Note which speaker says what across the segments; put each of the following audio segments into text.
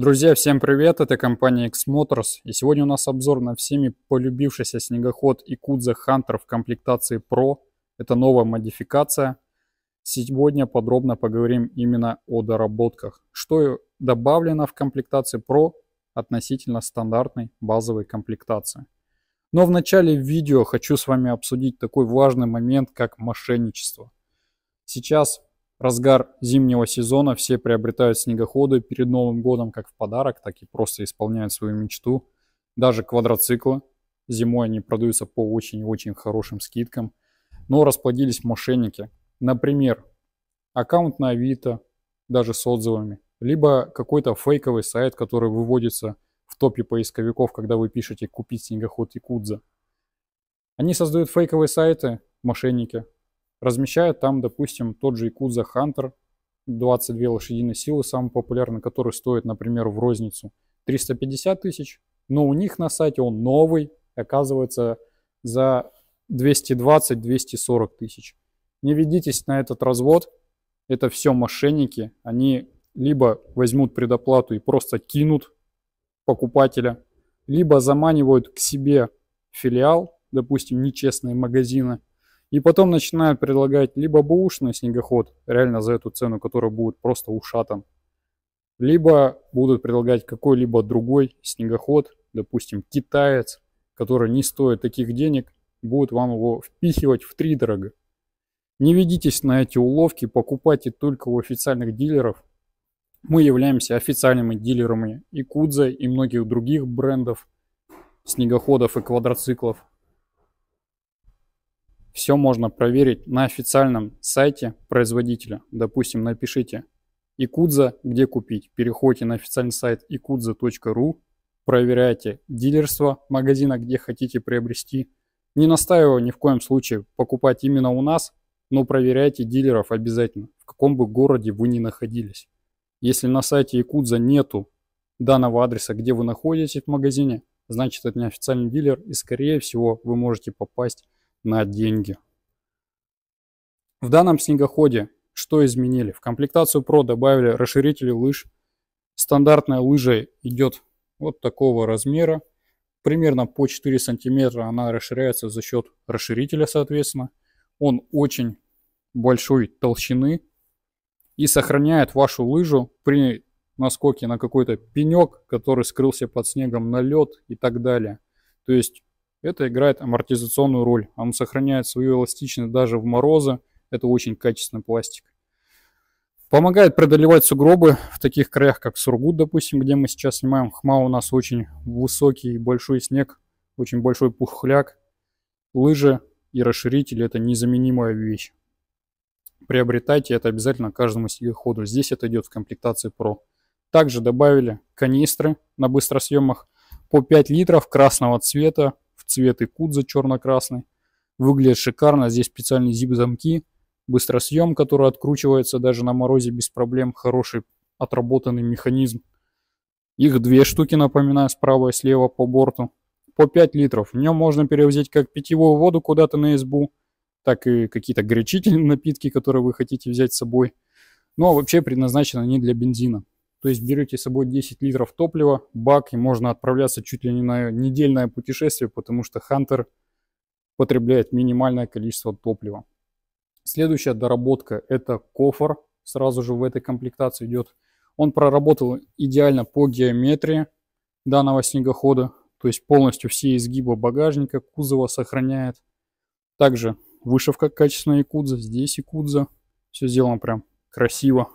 Speaker 1: Друзья, всем привет, это компания X-Motors, и сегодня у нас обзор на всеми полюбившийся снегоход Икудза Hunter в комплектации Pro. Это новая модификация. Сегодня подробно поговорим именно о доработках. Что добавлено в комплектации Pro относительно стандартной базовой комплектации. Но в начале видео хочу с вами обсудить такой важный момент, как мошенничество. Сейчас разгар зимнего сезона все приобретают снегоходы перед Новым годом как в подарок, так и просто исполняют свою мечту. Даже квадроциклы. Зимой они продаются по очень очень хорошим скидкам. Но расплодились мошенники. Например, аккаунт на Авито, даже с отзывами. Либо какой-то фейковый сайт, который выводится в топе поисковиков, когда вы пишете «купить снегоход Якудза». Они создают фейковые сайты, мошенники, размещают там, допустим, тот же Якудза Хантер, 22 лошадиные силы, самый популярный, который стоит, например, в розницу 350 тысяч, но у них на сайте он новый, оказывается, за 220-240 тысяч. Не ведитесь на этот развод, это все мошенники, они либо возьмут предоплату и просто кинут покупателя, либо заманивают к себе филиал, допустим, нечестные магазины – и потом начинают предлагать либо бэушный снегоход, реально за эту цену, который будет просто ушатан, либо будут предлагать какой-либо другой снегоход, допустим, китаец, который не стоит таких денег, будут вам его впихивать в три дорога. Не ведитесь на эти уловки, покупайте только у официальных дилеров. Мы являемся официальными дилерами и Кудза и многих других брендов снегоходов и квадроциклов. Все можно проверить на официальном сайте производителя. Допустим, напишите Якудза, где купить. Переходите на официальный сайт ikudza.ru, проверяйте дилерство магазина, где хотите приобрести. Не настаиваю ни в коем случае покупать именно у нас, но проверяйте дилеров обязательно, в каком бы городе вы ни находились. Если на сайте Якудза нету данного адреса, где вы находитесь в магазине, значит это не официальный дилер и скорее всего вы можете попасть на деньги. В данном снегоходе что изменили? В комплектацию Pro добавили расширители лыж. Стандартная лыжа идет вот такого размера. Примерно по 4 сантиметра она расширяется за счет расширителя, соответственно. Он очень большой толщины и сохраняет вашу лыжу при наскоке на какой-то пенек, который скрылся под снегом, на лед и так далее. То есть это играет амортизационную роль. Он сохраняет свою эластичность даже в морозы. Это очень качественный пластик. Помогает преодолевать сугробы в таких краях, как Сургут, допустим, где мы сейчас снимаем. Хма у нас очень высокий большой снег, очень большой пухляк. Лыжи и расширители – это незаменимая вещь. Приобретайте это обязательно каждому снегоходу. Здесь это идет в комплектации Pro. Также добавили канистры на быстросъемах по 5 литров красного цвета цвет и кудза черно-красный. Выглядит шикарно, здесь специальные зип-замки, быстросъем, который откручивается даже на морозе без проблем, хороший отработанный механизм. Их две штуки, напоминаю, справа и слева по борту. По 5 литров. В нем можно перевозить как питьевую воду куда-то на избу, так и какие-то горячительные напитки, которые вы хотите взять с собой. Ну а вообще предназначены они для бензина. То есть берете с собой 10 литров топлива, бак, и можно отправляться чуть ли не на недельное путешествие, потому что Хантер потребляет минимальное количество топлива. Следующая доработка – это кофр. Сразу же в этой комплектации идет. Он проработал идеально по геометрии данного снегохода. То есть полностью все изгибы багажника, кузова сохраняет. Также вышивка качественная Якудза, здесь Якудза. Все сделано прям красиво.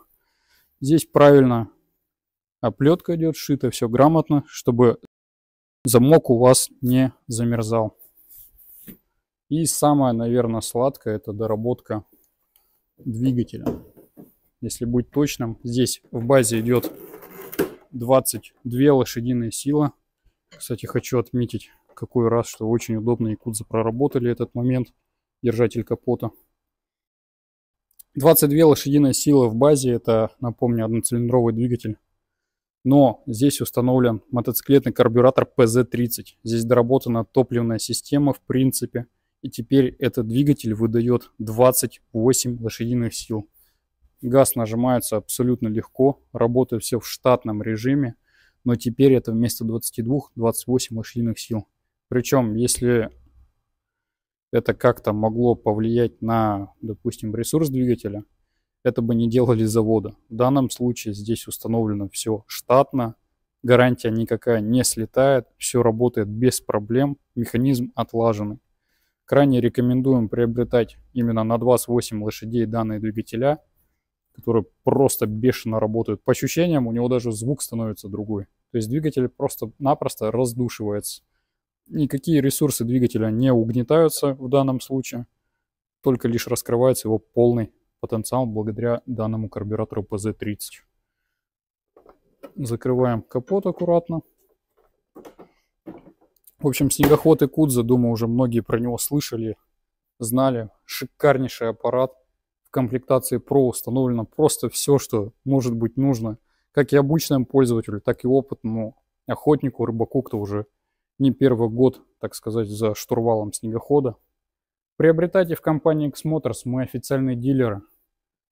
Speaker 1: Здесь правильно оплетка идет, шито все грамотно, чтобы замок у вас не замерзал. И самое, наверное, сладкое, это доработка двигателя. Если быть точным, здесь в базе идет 22 лошадиные силы. Кстати, хочу отметить, какой раз, что очень удобно якудзы проработали этот момент, держатель капота. 22 лошадиные силы в базе, это, напомню, одноцилиндровый двигатель но здесь установлен мотоциклетный карбюратор PZ30. Здесь доработана топливная система в принципе. И теперь этот двигатель выдает 28 лошадиных сил. Газ нажимается абсолютно легко, работает все в штатном режиме, но теперь это вместо 22 28 лошадиных сил. Причем, если это как-то могло повлиять на, допустим, ресурс двигателя, это бы не делали завода. В данном случае здесь установлено все штатно, гарантия никакая не слетает, все работает без проблем, механизм отлаженный. Крайне рекомендуем приобретать именно на 28 лошадей данные двигателя, которые просто бешено работают. По ощущениям у него даже звук становится другой. То есть двигатель просто-напросто раздушивается. Никакие ресурсы двигателя не угнетаются в данном случае, только лишь раскрывается его полный потенциал благодаря данному карбюратору PZ30. Закрываем капот аккуратно. В общем, снегоход и Кудза, думаю, уже многие про него слышали, знали. Шикарнейший аппарат. В комплектации Pro установлено просто все, что может быть нужно. Как и обычному пользователю, так и опытному охотнику, рыбаку, кто уже не первый год, так сказать, за штурвалом снегохода. Приобретайте в компании X-Motors, мы официальные дилеры.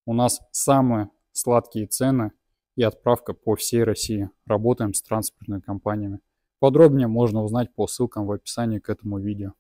Speaker 1: У нас самые сладкие цены и отправка по всей России. Работаем с транспортными компаниями. Подробнее можно узнать по ссылкам в описании к этому видео.